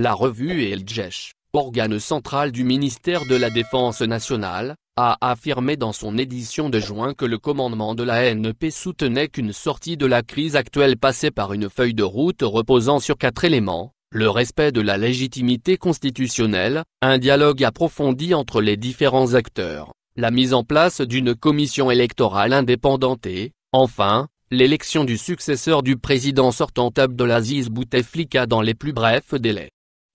La revue El Jesh, organe central du ministère de la Défense nationale, a affirmé dans son édition de juin que le commandement de la NP soutenait qu'une sortie de la crise actuelle passait par une feuille de route reposant sur quatre éléments, le respect de la légitimité constitutionnelle, un dialogue approfondi entre les différents acteurs, la mise en place d'une commission électorale indépendante et, enfin, l'élection du successeur du président sortant Abdelaziz Bouteflika dans les plus brefs délais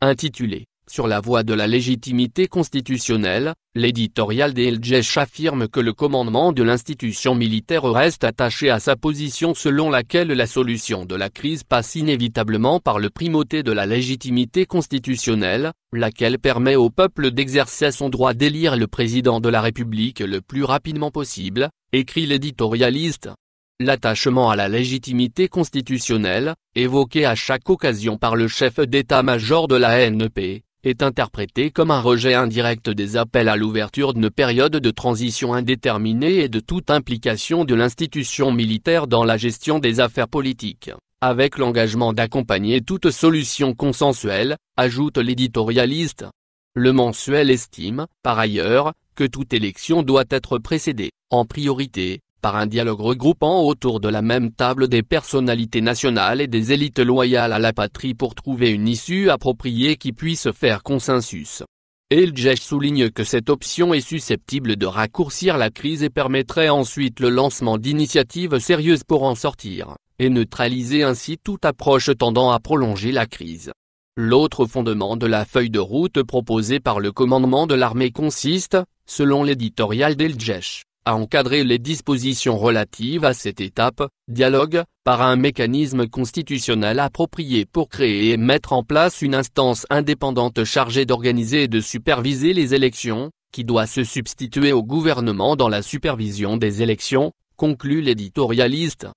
intitulé Sur la voie de la légitimité constitutionnelle, l'éditorial d'Eljesh affirme que le commandement de l'institution militaire reste attaché à sa position selon laquelle la solution de la crise passe inévitablement par le primauté de la légitimité constitutionnelle, laquelle permet au peuple d'exercer son droit d'élire le président de la République le plus rapidement possible, écrit l'éditorialiste. L'attachement à la légitimité constitutionnelle, évoqué à chaque occasion par le chef d'état-major de la NEP, est interprété comme un rejet indirect des appels à l'ouverture d'une période de transition indéterminée et de toute implication de l'institution militaire dans la gestion des affaires politiques, avec l'engagement d'accompagner toute solution consensuelle, ajoute l'éditorialiste. Le mensuel estime, par ailleurs, que toute élection doit être précédée, en priorité, par un dialogue regroupant autour de la même table des personnalités nationales et des élites loyales à la patrie pour trouver une issue appropriée qui puisse faire consensus. Eljech souligne que cette option est susceptible de raccourcir la crise et permettrait ensuite le lancement d'initiatives sérieuses pour en sortir, et neutraliser ainsi toute approche tendant à prolonger la crise. L'autre fondement de la feuille de route proposée par le commandement de l'armée consiste, selon l'éditorial d'Eljech, à encadrer les dispositions relatives à cette étape, dialogue, par un mécanisme constitutionnel approprié pour créer et mettre en place une instance indépendante chargée d'organiser et de superviser les élections, qui doit se substituer au gouvernement dans la supervision des élections, conclut l'éditorialiste.